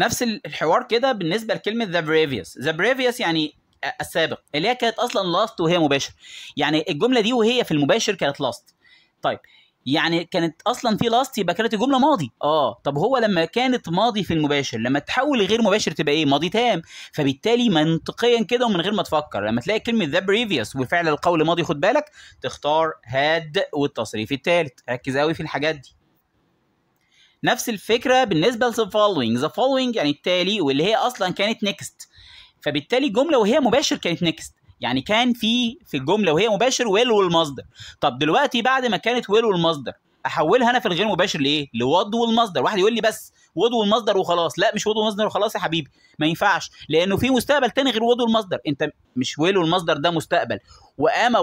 نفس الحوار كده بالنسبه لكلمه ذا بريفيوس ذا بريفيوس يعني السابق اللي هي كانت اصلا لاست وهي مباشر يعني الجمله دي وهي في المباشر كانت لاست طيب يعني كانت اصلا في لاست يبقى كانت الجمله ماضي اه طب هو لما كانت ماضي في المباشر لما تحول لغير مباشر تبقى ايه ماضي تام فبالتالي منطقيا كده ومن غير ما تفكر لما تلاقي كلمه ذا بريفيوس وفعل القول ماضي خد بالك تختار هاد والتصريف الثالث ركز قوي في الحاجات دي نفس الفكره بالنسبه لـ the following the following يعني التالي واللي هي اصلا كانت next فبالتالي جمله وهي مباشر كانت next يعني كان في في الجمله وهي مباشر ويل والمصدر طب دلوقتي بعد ما كانت ويل والمصدر احولها انا في الغير مباشر لايه لود والمصدر واحد يقول لي بس ود والمصدر وخلاص لا مش ود والمصدر وخلاص يا حبيبي ما ينفعش لانه في مستقبل تاني غير ود والمصدر انت مش ويل والمصدر ده مستقبل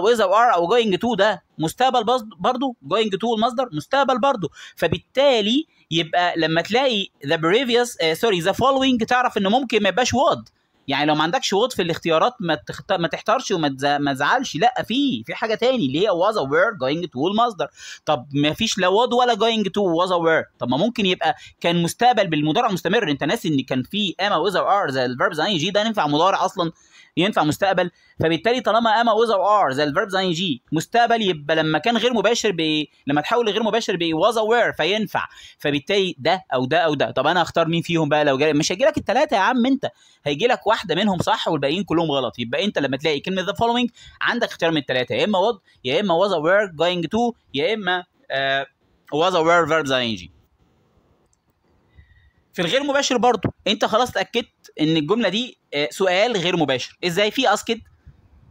ويز او ار او جوينج تو ده مستقبل برضه جوينج تو والمصدر مستقبل برضه فبالتالي يبقى لما تلاقي ذا بريفيوس سوري ذا فولوينج تعرف انه ممكن ما يبقاش وورد يعني لو ما عندكش وقت في الاختيارات ما ما تحتارش وما تزعلش لا في في حاجه تاني اللي هي واز وير جوينج تو المصدر طب ما فيش لا وود ولا جوينج تو واز وير طب ما ممكن يبقى كان مستقبل بالمضارع مستمر انت ناسي ان كان في اما واز ار زي الفيربز ان جي ده ينفع مضارع اصلا ينفع مستقبل فبالتالي طالما اما واز ار زي الفيربز ان جي مستقبل يبقى لما كان غير مباشر ب لما تحول لغير مباشر ب واز اوير فينفع فبالتالي ده او ده او ده طب انا اختار مين فيهم بقى لو جالي مش هيجي لك الثلاثه يا عم انت هيجي لك واحد واحده منهم صح والباقيين كلهم غلط يبقى انت لما تلاقي كلمه ذا فولوينج عندك اختيار من الثلاثه يا اما وض يا اما واز وير جوينج تو يا اما آه was aware verbs ing في الغير مباشر برضو انت خلاص اتاكدت ان الجمله دي آه، سؤال غير مباشر ازاي في اسكت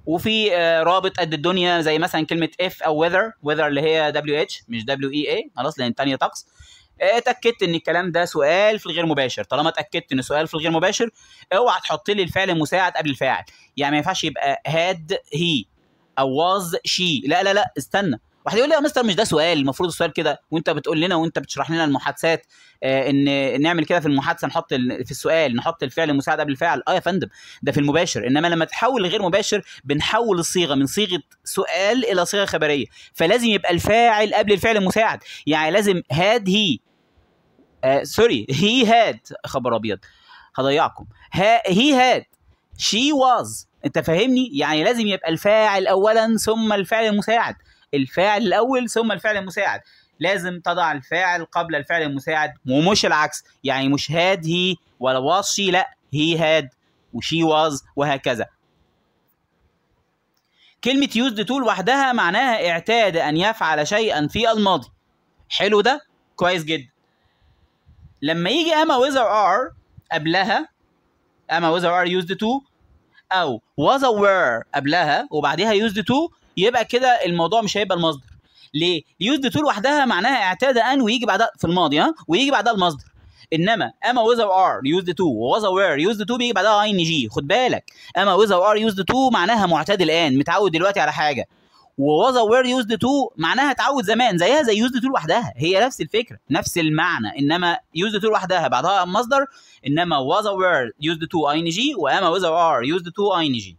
وفي آه، رابط قد الدنيا زي مثلا كلمه اف او وذر وذر اللي هي دبليو اتش مش دبليو اي اي خلاص لان الثانيه طقس آه، اتاكدت ان الكلام ده سؤال في الغير مباشر طالما اتاكدت ان سؤال في الغير مباشر اوعى تحط لي الفعل المساعد قبل الفاعل يعني ما ينفعش يبقى هاد هي او واز شي لا لا لا استنى واحد يقول لي يا مستر مش ده سؤال المفروض السؤال كده وانت بتقول لنا وانت بتشرح لنا المحادثات آه، ان نعمل كده في المحادثه نحط في السؤال نحط الفعل المساعد قبل الفاعل اه يا فندم ده في المباشر انما لما تحول لغير مباشر بنحول الصيغه من صيغه سؤال الى صيغه خبريه فلازم يبقى الفاعل قبل الفعل المساعد يعني لازم هاد هي آه، سوري هي هاد خبر ابيض هضيعكم هي هاد شي واز انت فاهمني يعني لازم يبقى الفاعل اولا ثم الفعل المساعد الفاعل الاول ثم الفعل المساعد لازم تضع الفاعل قبل الفعل المساعد ومش العكس يعني مش هاد هي ولا واز شي لا هي هاد وشي واز وهكذا كلمة يوزد تو لوحدها معناها اعتاد أن يفعل شيئا في الماضي حلو ده كويس جدا لما يجي اما وذر ار قبلها اما وذر ار يوزد تو او was وير قبلها وبعديها يوزد تو يبقى كده الموضوع مش هيبقى المصدر ليه؟ يوزد تو لوحدها معناها اعتاد ان ويجي بعدها في الماضي ها ويجي بعدها المصدر انما اما وذر ار يوزد تو to was وير يوزد تو بيجي بعدها اي جي خد بالك اما وذر ار يوزد تو معناها معتاد الان متعود دلوقتي على حاجه ووز وير يوزد تو معناها اتعود زمان زيها زي يوزد تو لوحدها هي نفس الفكره نفس المعنى انما يوزد تو لوحدها بعدها مصدر انما وز وير يوزد تو اي ان جي واما وز ار يوزد تو اي ان جي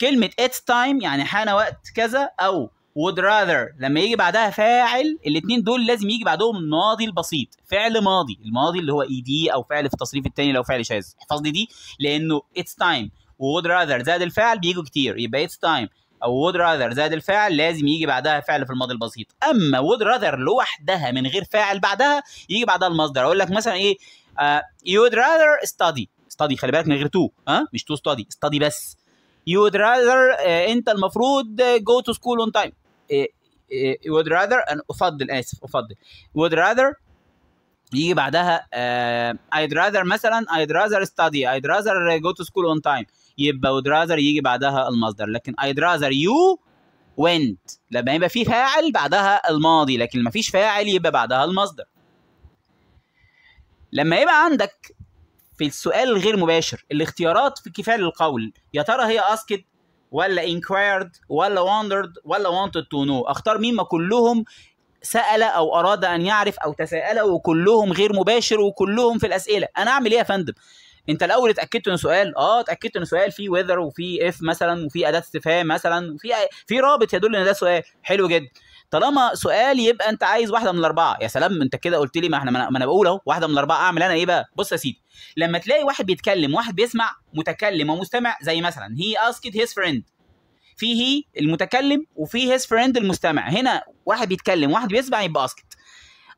كلمه اتس تايم يعني حان وقت كذا او would rather لما يجي بعدها فاعل الاثنين دول لازم يجي بعدهم الماضي البسيط فعل ماضي الماضي اللي هو اي دي او فعل في التصريف الثاني لو فعل شاذ احفظ لي دي لانه اتس تايم وود راذر زائد الفعل بيجوا كتير يبقى اتس تايم او وود راذر زائد الفعل لازم يجي بعدها فعل في الماضي البسيط اما وود راذر لوحدها من غير فاعل بعدها يجي بعدها المصدر اقول لك مثلا ايه يو وود راذر ستادي ستادي خلي بالك من غير تو ها مش تو ستادي ستادي بس يو وود راذر انت المفروض جو تو سكول اون تايم وود راذر انا أفضل آسف أفضل وود راذر يجي بعدها آه، I'd rather مثلا I'd rather study I'd rather go to school on time يبقى would rather يجي بعدها المصدر لكن I'd rather you went لما يبقى في فاعل بعدها الماضي لكن لما فيش فاعل يبقى بعدها المصدر لما يبقى عندك في السؤال الغير مباشر الاختيارات في كفاية للقول يا ترى هي اسكت ولا inquired ولا wondered ولا wanted to know اختار مين ما كلهم سال او اراد ان يعرف او تساءل وكلهم غير مباشر وكلهم في الاسئله انا اعمل ايه يا فندم انت الاول اتاكدت ان سؤال اه اتاكدت ان سؤال فيه ويذر وفيه اف مثلا وفي اداه استفهام مثلا وفي في رابط يدل ان ده سؤال حلو جدا طالما سؤال يبقى انت عايز واحده من الاربعه يا سلام انت كده قلت لي ما احنا ما انا بقول اهو واحده من الاربعه اعمل انا ايه بقى بص يا سيدي لما تلاقي واحد بيتكلم واحد بيسمع متكلم ومستمع زي مثلا هي اسكت هيز فريند فيه المتكلم وفيه هيز فريند المستمع هنا واحد بيتكلم واحد بيسمع يبقى اسكت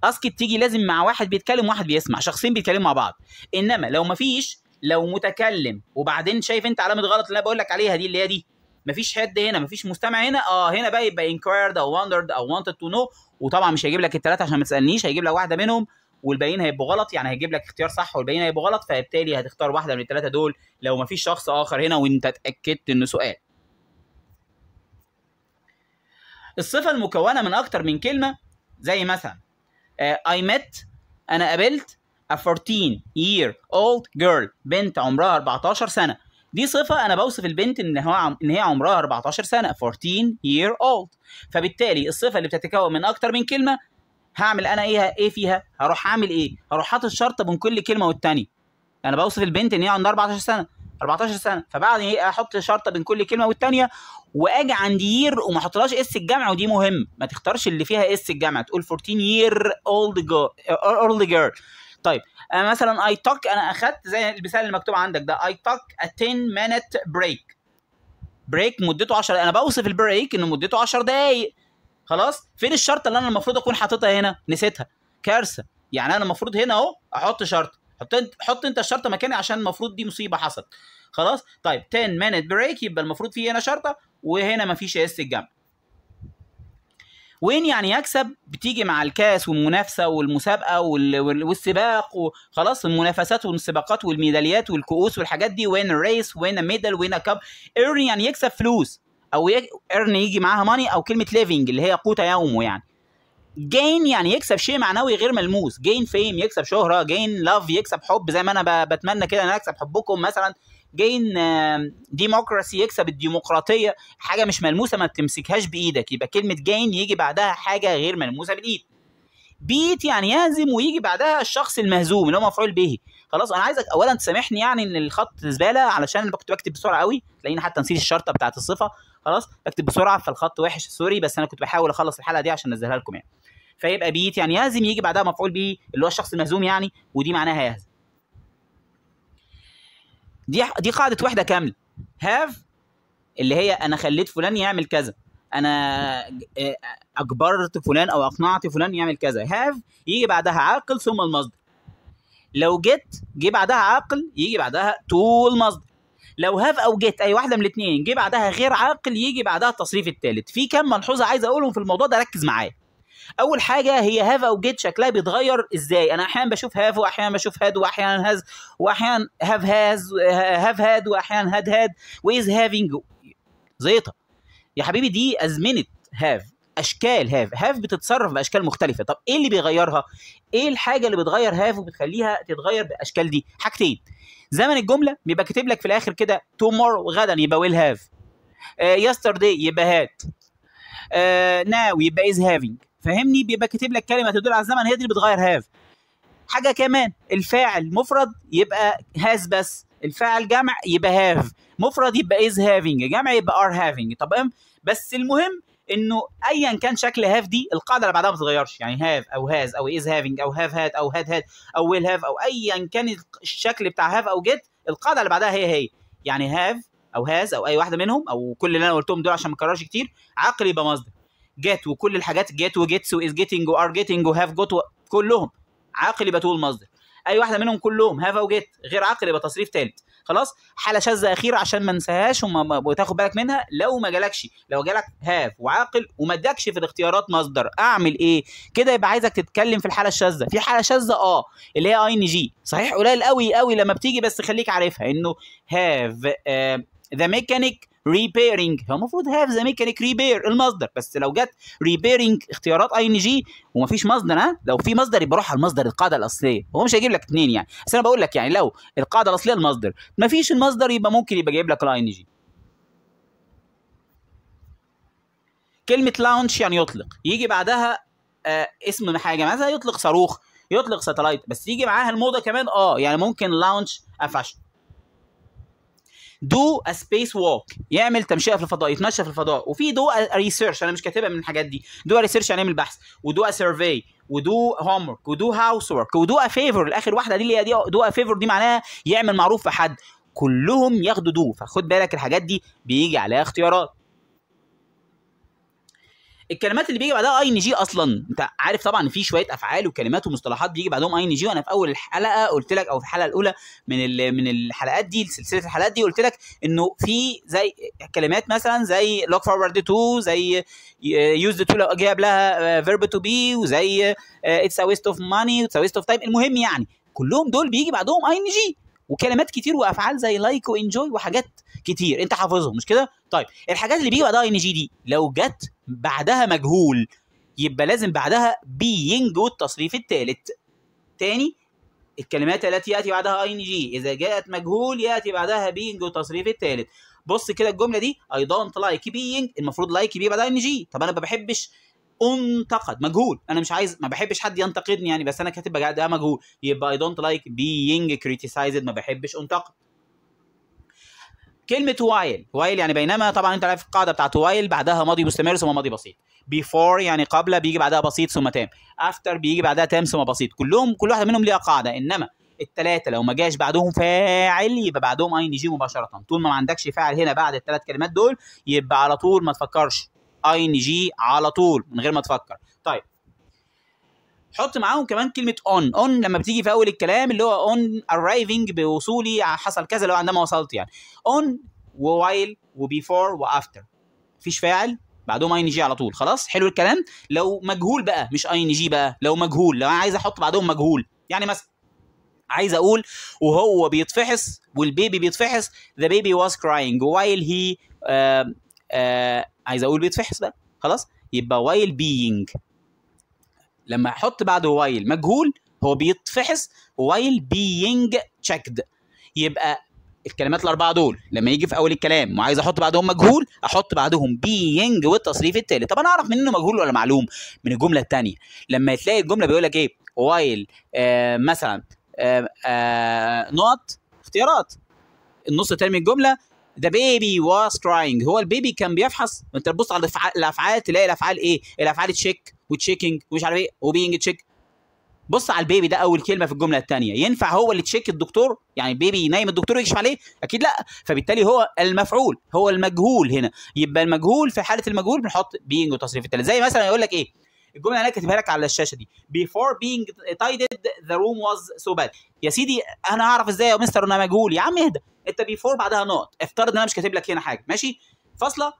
اسكت تيجي لازم مع واحد بيتكلم واحد بيسمع شخصين بيتكلموا مع بعض انما لو مفيش لو متكلم وبعدين شايف انت علامه غلط اللي انا بقول لك عليها دي اللي هي دي مفيش حد هنا مفيش مستمع هنا اه هنا بقى يبقى انكويرد او وندرد او wanted تو نو وطبعا مش هيجيب لك الثلاثه عشان ما تسالنيش هيجيب لك واحده منهم والباقيين هيبقوا غلط يعني هيجيب لك اختيار صح والباقيين هيبقوا غلط فبالتالي هتختار واحده من الثلاثه دول لو مفيش شخص اخر هنا وانت اتاكدت ان سؤال الصفه المكونه من اكتر من كلمه زي مثلا اي آه، ميت انا قابلت a 14 year old girl بنت عمرها 14 سنه دي صفة أنا بوصف البنت إن هو إن هي عمرها 14 سنة 14 year old فبالتالي الصفة اللي بتتكون من أكتر من كلمة هعمل أنا إيه إيه فيها؟ هروح أعمل إيه؟ هروح حاطط شرط بين كل كلمة والتانية أنا بوصف البنت إن هي عندها 14 سنة 14 سنه فبعد ايه احط شرطه بين كل كلمه والثانيه واجي عند يير وما احطلهاش اس الجامعه ودي مهم ما تختارش اللي فيها اس الجامعه تقول 14 يير اولد جيرل اولد جيرل طيب انا مثلا اي توك انا اخدت زي المثال اللي مكتوب عندك ده اي توك ا 10 مينت بريك بريك مدته 10 انا بوصف البريك انه مدته 10 دقايق خلاص فين الشرطه اللي انا المفروض اكون حاططها هنا نسيتها كارثه يعني انا المفروض هنا اهو احط شرط حط انت حط انت الشرطه مكاني عشان المفروض دي مصيبه حصلت خلاص طيب 10 minute بريك يبقى المفروض في هنا شرطه وهنا مفيش اس الجنب وين يعني يكسب بتيجي مع الكاس والمنافسه والمسابقه والسباق وخلاص المنافسات والسباقات والميداليات والكؤوس والحاجات دي وين ريس وين ميدل وين كاب ايرن يعني يكسب فلوس او ايرن يجي معاها ماني او كلمه ليفنج اللي هي قوت يومه يعني جين يعني يكسب شيء معنوي غير ملموس جين فيم يكسب شهره جين لاف يكسب حب زي ما انا بتمنى كده ان انا اكسب حبكم مثلا جين ديموكراسي يكسب الديمقراطيه حاجه مش ملموسه ما بتمسكهاش بايدك يبقى كلمه جين يجي بعدها حاجه غير ملموسه بالايد بيت يعني يهزم ويجي بعدها الشخص المهزوم اللي هو مفعول به خلاص انا عايزك اولا تسامحني يعني ان الخط زباله علشان انا كنت بكتب بسرعه قوي تلاقيني حتى نسيت الشرطه بتاعت الصفه خلاص بكتب بسرعه فالخط وحش سوري بس انا كنت بحاول اخلص الحلقه دي عشان انزلها لكم يعني فيبقى بيت يعني يهزم يجي بعدها مفعول به اللي هو الشخص المهزوم يعني ودي معناها يهزم دي دي قاعده وحده كامله هاف اللي هي انا خليت فلان يعمل كذا انا آه، اجبرت فلان او اقنعت فلان يعمل كذا هاف يجي بعدها عاقل ثم المصدر لو جيت جه بعدها عاقل يجي بعدها تو المصدر لو هاف او جيت اي واحده من الاثنين جه بعدها غير عاقل يجي بعدها التصريف الثالث في كام ملحوظه عايز اقولهم في الموضوع ده ركز معايا اول حاجه هي هاف او جيت شكلها بيتغير ازاي انا احيانا بشوف هاف واحيانا بشوف هاد واحيانا هاز واحيانا هاف هاز هاف هاد واحيانا هاد هاد ويز هافينج زيطه يا حبيبي دي ازمنه هاف اشكال هاف هاف بتتصرف باشكال مختلفه طب ايه اللي بيغيرها ايه الحاجه اللي بتغير هاف وبتخليها تتغير بالاشكال دي حاجتين زمن الجمله بيبقى كاتب لك في الاخر كده tomorrow غدا يبقى have هاف آه، yesterday يبقى هات آه، now يبقى is having فاهمني بيبقى كاتب لك كلمه تدل على الزمن هي دي اللي بتغير هاف حاجه كمان الفاعل مفرد يبقى هاز بس الفاعل جمع يبقى هاف مفرد يبقى از هافينج جمع يبقى ار هافينج طب بس المهم انه ايا كان شكل هاف دي القاعده اللي بعدها ما بتتغيرش يعني هاف او هاز او از هافينج او هاف هاد او هاد هاد او ويل هاف او ايا كان الشكل بتاع هاف او جيت القاعده اللي بعدها هي هي يعني هاف او هاز او اي واحده منهم او كل اللي انا قلتهم دول عشان ما اكررش كتير عقلي يبقى مصدر جيت وكل الحاجات جيت وجيتس واز جيتنج وار جيتنج وهاف جوت كلهم عاقل يبقى تقول مصدر اي واحده منهم كلهم هاف او جيت غير عاقل يبقى تصريف ثالث خلاص حاله شاذه اخيره عشان ما انساهاش وتاخد بالك منها لو ما جالكش لو جالك هاف وعاقل وما ادكش في الاختيارات مصدر اعمل ايه كده يبقى عايزك تتكلم في الحاله الشاذه في حاله شاذه اه اللي هي اي ان جي صحيح قليل قوي قوي لما بتيجي بس خليك عارفها انه هاف ذا آه، ميكانيك ريبيرنج هو المفروض هاف ذا ميكانيك ريبير المصدر بس لو جت ريبيرنج اختيارات اي ان جي ومفيش مصدر ها لو في مصدر يبقى روح على المصدر القاعده الاصليه هو مش هيجيب لك اثنين يعني بس انا بقول لك يعني لو القاعده الاصليه المصدر مفيش المصدر يبقى ممكن يبقى جايب لك الاي ان جي كلمه لاونش يعني يطلق يجي بعدها آه اسم حاجه مثلا يطلق صاروخ يطلق ساتلايت بس يجي معاها الموضه كمان اه يعني ممكن لاونش افشل دو سبيس ووك يعمل تمشيه في الفضاء يتمشى في الفضاء وفي دو ريسيرش انا مش كاتبها من الحاجات دي دو ريسيرش يعني اعمل بحث ودو سيرفي ودو هوم ورك ودو هاوس ورك ودو فيفور الاخر واحده دي اللي هي دي دو فيفور دي معناها يعمل معروف في حد كلهم ياخدوا دو فخد بالك الحاجات دي بيجي عليها اختيارات الكلمات اللي بيجي بعدها اي ان جي اصلا انت عارف طبعا في شويه افعال وكلمات ومصطلحات بيجي بعدهم اي ان جي وانا في اول الحلقه قلت لك او في الحلقه الاولى من من الحلقات دي سلسله الحلقات دي قلت لك انه في زي كلمات مثلا زي لوك فورورد تو زي يوز تو لو جه قبلها فيرب تو بي وزي اتس ا ويست اوف ماني اتس ا ويست اوف تايم المهم يعني كلهم دول بيجي بعدهم اي ان جي وكلمات كتير وافعال زي لايك وانجوي وحاجات كتير انت حافظهم مش كده طيب الحاجات اللي بيجي بعدها اي ان جي دي لو جت بعدها مجهول يبقى لازم بعدها بينج والتصريف الثالث تاني الكلمات التي ياتي بعدها اي ان جي اذا جاءت مجهول ياتي بعدها بينج والتصريف الثالث بص كده الجمله دي اي دونت لايك بينج المفروض لايك بي بعدها ان جي طب انا ما بحبش انتقد مجهول انا مش عايز ما بحبش حد ينتقدني يعني بس انا كاتب بجد مجهول يبقى اي دونت لايك بينج كريتيسايزد ما بحبش انتقد كلمه وايل وايل يعني بينما طبعا انت عارف القاعده بتاعت وايل بعدها ماضي مستمر ثم ماضي بسيط بيفور يعني قبل بيجي بعدها بسيط ثم تام افتر بيجي بعدها تام ثم بسيط كلهم كل واحده منهم ليها قاعده انما الثلاثه لو ما جاش بعدهم فاعل يبقى بعدهم اي ان جي مباشره طول ما ما عندكش فاعل هنا بعد الثلاث كلمات دول يبقى على طول ما تفكرش اي ان جي على طول من غير ما تفكر حط معاهم كمان كلمه اون اون لما بتيجي في اول الكلام اللي هو اون ارايفنج بوصولي حصل كذا لو عندما وصلت يعني اون ووايل وبيفور وافتر مفيش فاعل بعدهم اي ان جي على طول خلاص حلو الكلام لو مجهول بقى مش اي ان جي بقى لو مجهول لو انا عايز احط بعدهم مجهول يعني مثلا عايز اقول وهو بيتفحص والبيبي بيتفحص ذا بيبي واز كراينج وايل هي عايز اقول بيتفحص بقى خلاص يبقى وايل بينج لما احط بعده وايل مجهول هو بيتفحص وايل بينج تشيكد يبقى الكلمات الاربعه دول لما يجي في اول الكلام وعايز احط بعدهم مجهول احط بعدهم بينج والتصريف التالي طب انا اعرف منه مجهول ولا معلوم من الجمله الثانيه لما تلاقي الجمله بيقول لك ايه وايل آه مثلا آه آه نقط اختيارات النص الثاني من الجمله ذا بيبي واز كراينج هو البيبي كان بيفحص انت تبص على الافعال تلاقي الافعال ايه الافعال تشيك وتشيكينج ومش عارف ايه وبينج تشيك بص على البيبي ده اول كلمه في الجمله الثانيه ينفع هو اللي تشيك الدكتور يعني البيبي نايم الدكتور يكشف عليه اكيد لا فبالتالي هو المفعول هو المجهول هنا يبقى المجهول في حاله المجهول بنحط بينج وتصريف التالي زي مثلا يقول لك ايه الجمله اللي انا كاتبها لك على الشاشه دي بيفور بينج تايدد ذا روم واز سو باد يا سيدي انا هعرف ازاي يا مستر انا مجهول يا عم اهدى انت بيفور بعدها نقط افترض ان انا مش كاتب لك هنا حاجه ماشي فاصله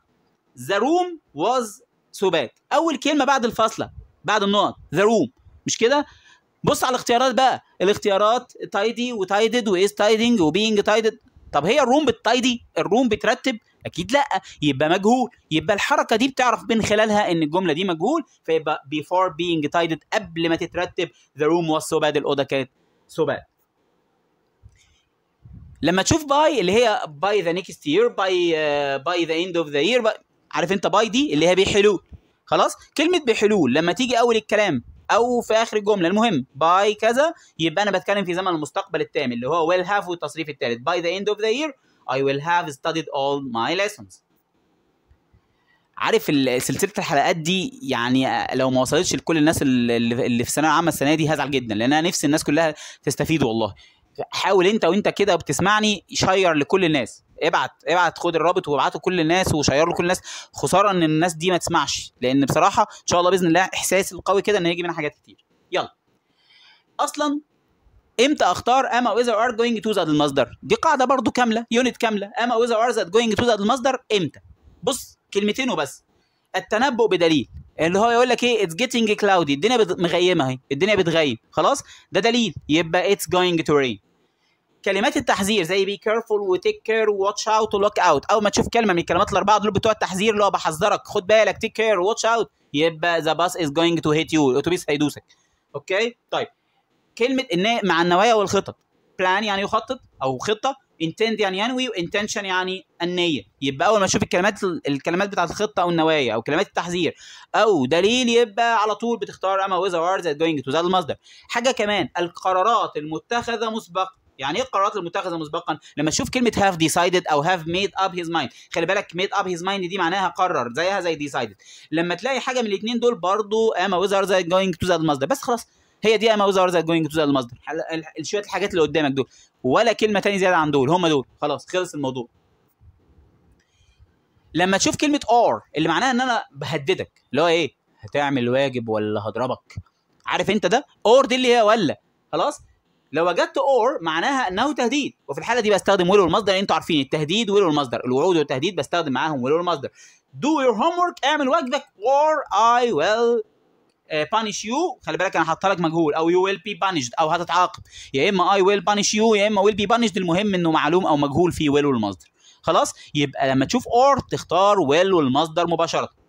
ذا روم واز سبات اول كلمه بعد الفاصله بعد النقط ذا روم مش كده بص على الاختيارات بقى الاختيارات تايدي وتايدد وايز تايدنج وبينج تايدد طب هي الروم بتايدي الروم بترتب اكيد لا يبقى مجهول يبقى الحركه دي بتعرف من خلالها ان الجمله دي مجهول فيبقى before being تايدد قبل ما تترتب the room was so bad الاوضه كانت so bad لما تشوف باي اللي هي باي ذا نيكست يير باي باي ذا اند اوف ذا يير عارف انت باي دي اللي هي بحلول خلاص كلمه بحلول لما تيجي اول الكلام او في اخر الجمله المهم باي كذا يبقى انا بتكلم في زمن المستقبل التام اللي هو ويل هاف والتصريف الثالث باي ذا اند اوف ذا يير اي ويل هاف ستاديد اول ماي lessons عارف سلسله الحلقات دي يعني لو ما وصلتش لكل الناس اللي في الثانويه العامه السنه دي هزعل جدا لان انا نفسي الناس كلها تستفيد والله حاول انت وانت كده بتسمعني شير لكل الناس ابعت ابعت خد الرابط وابعته لكل الناس له لكل الناس خساره ان الناس دي ما تسمعش لان بصراحه ان شاء الله باذن الله احساسي القوي كده ان هيجي منها حاجات كتير يلا اصلا امتى اختار اما واذا ار جوينج تو زاد المصدر دي قاعده برضو كامله يونت كامله اما واذا ار زاد جوينج تو زاد المصدر امتى بص كلمتين وبس التنبؤ بدليل اللي هو يقول لك ايه اتس جيتنج كلاودي الدنيا مغيمه اهي الدنيا بتغيم خلاص ده دليل يبقى اتس جوينج تو رين كلمات التحذير زي بي كيرفول وتيك كير وواتش اوت ولوك اوت اول ما تشوف كلمه من الكلمات الاربعه دول بتوع التحذير اللي هو بحذرك خد بالك تيك كير وواتش اوت يبقى ذا باس از جوينج تو هيت يو الاتوبيس هيدوسك اوكي طيب كلمه ان مع النوايا والخطط بلان يعني يخطط او خطه انتند يعني ينوي وانتنشن يعني النيه يبقى اول ما تشوف الكلمات الكلمات بتاعت الخطه او النوايا او كلمات التحذير او دليل يبقى على طول بتختار اما وذا وارز جوينج تو ذا المصدر حاجه كمان القرارات المتخذه مسبقا يعني ايه القرارات المتخذه مسبقا لما تشوف كلمه هاف ديسايدد او هاف ميد اب هيز مايند خلي بالك ميد اب هيز مايند دي معناها قرر زيها زي ديسايدد لما تلاقي حاجه من الاثنين دول برضو اما ويزر زي جوينج تو ذا المصدر بس خلاص هي دي اما ويزر زي جوينج تو ذا المصدر شويه الحاجات اللي قدامك دول ولا كلمه ثانيه زياده عن دول هم دول خلاص خلص الموضوع لما تشوف كلمه اور اللي معناها ان انا بهددك اللي هو ايه هتعمل واجب ولا هضربك عارف انت ده اور دي اللي هي ولا خلاص لو وجدت اور معناها انه تهديد وفي الحاله دي بستخدم ويل والمصدر انتوا عارفين التهديد ويل والمصدر الوعود والتهديد بستخدم معاهم ويل والمصدر دو يور هوم ورك اعمل واجبك or I will بانش uh, يو خلي بالك انا حاطط لك مجهول او يو ويل بي بانشد او هتتعاقب يا اما اي ويل بانش يو يا اما ويل بي بانشد المهم انه معلوم او مجهول في ويل والمصدر خلاص يبقى لما تشوف اور تختار ويل والمصدر مباشره